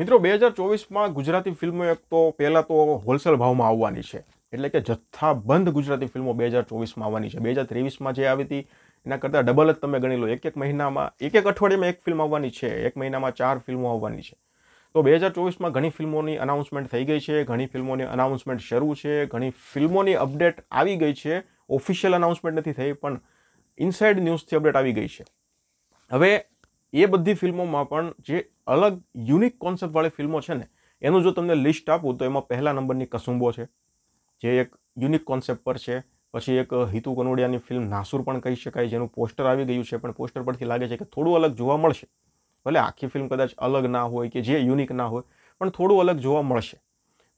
મિત્રો બે હજાર ચોવીસમાં ગુજરાતી ફિલ્મો એક તો પહેલાં તો હોલસેલ ભાવમાં આવવાની છે એટલે કે જથ્થાબંધ ગુજરાતી ફિલ્મો બે હજાર ચોવીસમાં આવવાની છે બે હજાર ત્રેવીસમાં જે આવી હતી એના કરતાં ડબલ જ તમે ગણી લો એક એક મહિનામાં એક એક અઠવાડિયામાં એક ફિલ્મ આવવાની છે એક મહિનામાં ચાર ફિલ્મો આવવાની છે તો બે હજાર ચોવીસમાં ઘણી ફિલ્મોની અનાઉન્સમેન્ટ થઈ ગઈ છે ઘણી ફિલ્મોની અનાઉન્સમેન્ટ શરૂ છે ઘણી ફિલ્મોની અપડેટ આવી ગઈ છે ઓફિશિયલ અનાઉન્સમેન્ટ નથી થઈ પણ ઇનસાઇડ ન્યૂઝથી અપડેટ આવી ગઈ છે હવે એ બધી ફિલ્મોમાં પણ જે અલગ યુનિક કોન્સેપ્ટવાળી ફિલ્મો છે ને એનું જો તમને લિસ્ટ આપું તો એમાં પહેલા નંબરની કસુંબો છે જે એક યુનિક કોન્સેપ્ટ પર છે પછી એક હિતુ કનોડિયાની ફિલ્મ નાસુર પણ કહી શકાય જેનું પોસ્ટર આવી ગયું છે પણ પોસ્ટર પરથી લાગે છે કે થોડું અલગ જોવા મળશે ભલે આખી ફિલ્મ કદાચ અલગ ના હોય કે જે યુનિક ના હોય પણ થોડું અલગ જોવા મળશે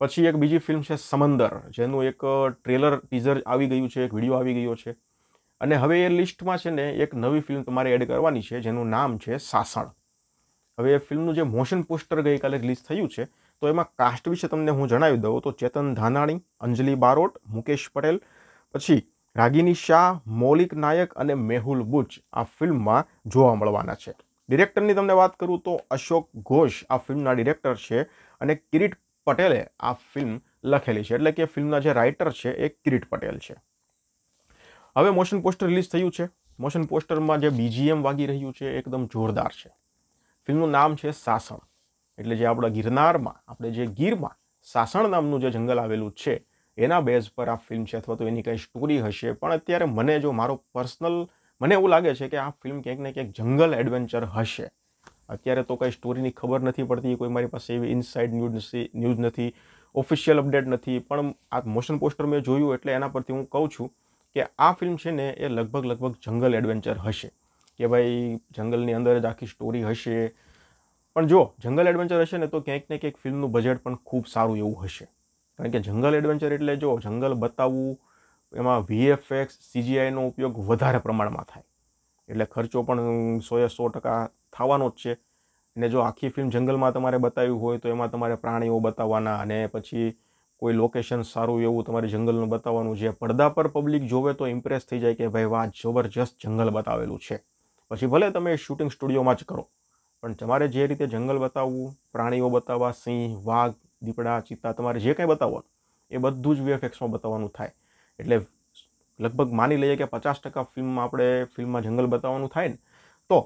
પછી એક બીજી ફિલ્મ છે સમંદર જેનું એક ટ્રેલર ટીઝર આવી ગયું છે એક વિડીયો આવી ગયો છે અને હવે એ લિસ્ટમાં છે ને એક નવી ફિલ્મ તમારે એડ કરવાની છે જેનું નામ છે સાસણ હવે એ ફિલ્મનું જે મોશન પોસ્ટર ગઈકાલે રિલીઝ થયું છે તો એમાં કાસ્ટ વિશે તમને હું જણાવી દઉં તો ચેતન ધાનાણી અંજલિ બારોટ મુકેશ પટેલ પછી રાગિની શાહ મૌલિક નાયક અને મેહુલ બુચ આ ફિલ્મમાં જોવા મળવાના છે ડિરેક્ટરની તમને વાત કરું તો અશોક ઘોષ આ ફિલ્મના ડિરેક્ટર છે અને કિરીટ પટેલે આ ફિલ્મ લખેલી છે એટલે કે ફિલ્મના જે રાઇટર છે એ કિરીટ પટેલ છે હવે મોશન પોસ્ટર રિલીઝ થયું છે મોશન પોસ્ટરમાં જે બીજીએમ વાગી રહ્યું છે એકદમ જોરદાર છે ફિલ્મનું નામ છે સાસણ એટલે જે આપણા ગિરનારમાં આપણે જે ગીરમાં સાસણ નામનું જે જંગલ આવેલું છે એના બેઝ પર આ ફિલ્મ છે અથવા તો એની કંઈ સ્ટોરી હશે પણ અત્યારે મને જો મારો પર્સનલ મને એવું લાગે છે કે આ ફિલ્મ ક્યાંક ને ક્યાંક જંગલ એડવેન્ચર હશે અત્યારે તો કંઈ સ્ટોરીની ખબર નથી પડતી કોઈ મારી પાસે એવી ઇનસાઇડ ન્યૂઝ ન્યૂઝ નથી ઓફિશિયલ અપડેટ નથી પણ આ મોશન પોસ્ટર મેં જોયું એટલે એના પરથી હું કહું છું કે આ ફિલ્મ છે ને એ લગભગ લગભગ જંગલ એડવેન્ચર હશે કે ભાઈ જંગલની અંદર જ આખી સ્ટોરી હશે પણ જો જંગલ એડવેન્ચર હશે ને તો ક્યાંક ને ક્યાંક ફિલ્મનું બજેટ પણ ખૂબ સારું એવું હશે કારણ કે જંગલ એડવેન્ચર એટલે જો જંગલ બતાવવું એમાં વીએફએક્સ સીજીઆઈનો ઉપયોગ વધારે પ્રમાણમાં થાય એટલે ખર્ચો પણ સોએ સો ટકા થવાનો જ છે અને જો આખી ફિલ્મ જંગલમાં તમારે બતાવ્યું હોય તો એમાં તમારે પ્રાણીઓ બતાવવાના અને પછી કોઈ લોકેશન સારું એવું તમારે જંગલનું બતાવવાનું છે પડદા પર પબ્લિક જોવે તો ઇમ્પ્રેસ થઈ જાય કે ભાઈ વાહ જબરજસ્ત જંગલ બતાવેલું છે પછી ભલે તમે શૂટિંગ સ્ટુડિયોમાં જ કરો પણ તમારે જે રીતે જંગલ બતાવવું પ્રાણીઓ બતાવવા સિંહ વાઘ દીપડા ચિત્તા તમારે જે કંઈ બતાવવાનું એ બધું જ વીએફએક્સમાં બતાવવાનું થાય એટલે લગભગ માની લઈએ કે પચાસ ટકા ફિલ્મમાં આપણે ફિલ્મમાં જંગલ બતાવવાનું થાય ને તો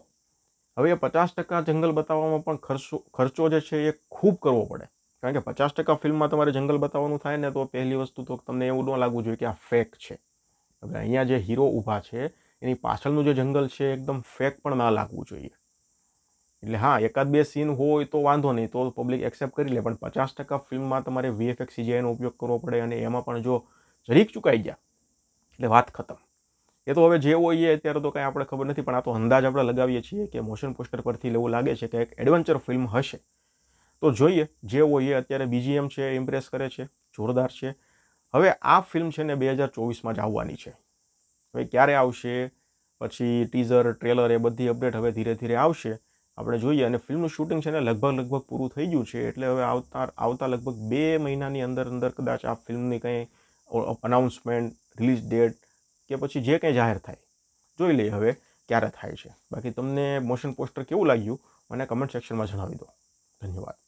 હવે પચાસ ટકા જંગલ બતાવવામાં પણ ખર્ચો ખર્ચો જે છે એ ખૂબ કરવો પડે કારણ કે પચાસ ટકા ફિલ્મમાં તમારે જંગલ બતાવવાનું થાય ને તો પહેલી વસ્તુ તો તમને એવું ન લાગવું જોઈએ કે આ ફેક છે હવે અહીંયા જે હીરો ઊભા છે એની પાછળનું જે જંગલ છે એકદમ ફેક પણ ના લાગવું જોઈએ એટલે હા એકાદ બે સીન હોય તો વાંધો નહીં તો પબ્લિક એક્સેપ્ટ કરી લે પણ પચાસ ટકા ફિલ્મમાં તમારે વીએફએક્સ સીજીઆઈનો ઉપયોગ કરવો પડે અને એમાં પણ જો જરીક ચૂકાઈ ગયા એટલે વાત ખતમ એ તો હવે જે હોઈએ અત્યારે તો કંઈ આપણે ખબર નથી પણ આ તો અંદાજ આપણે લગાવીએ છીએ કે મોશન પોસ્ટર પરથી એવું લાગે છે કે એક એડવેન્ચર ફિલ્મ હશે તો જોઈએ જે હોય એ અત્યારે એમ છે ઇમ્પ્રેસ કરે છે જોરદાર છે હવે આ ફિલ્મ છે ને બે હજાર ચોવીસમાં જ આવવાની છે હવે ક્યારે આવશે પછી ટીઝર ટ્રેલર એ બધી અપડેટ હવે ધીરે ધીરે આવશે આપણે જોઈએ અને ફિલ્મનું શૂટિંગ છે ને લગભગ લગભગ પૂરું થઈ ગયું છે એટલે હવે આવતા આવતા લગભગ બે મહિનાની અંદર અંદર કદાચ આ ફિલ્મની કંઈ અનાઉન્સમેન્ટ રિલીઝ ડેટ કે પછી જે કંઈ જાહેર થાય જોઈ લઈએ હવે ક્યારે થાય છે બાકી તમને મોશન પોસ્ટર કેવું લાગ્યું મને કમેન્ટ સેક્શનમાં જણાવી દો ધન્યવાદ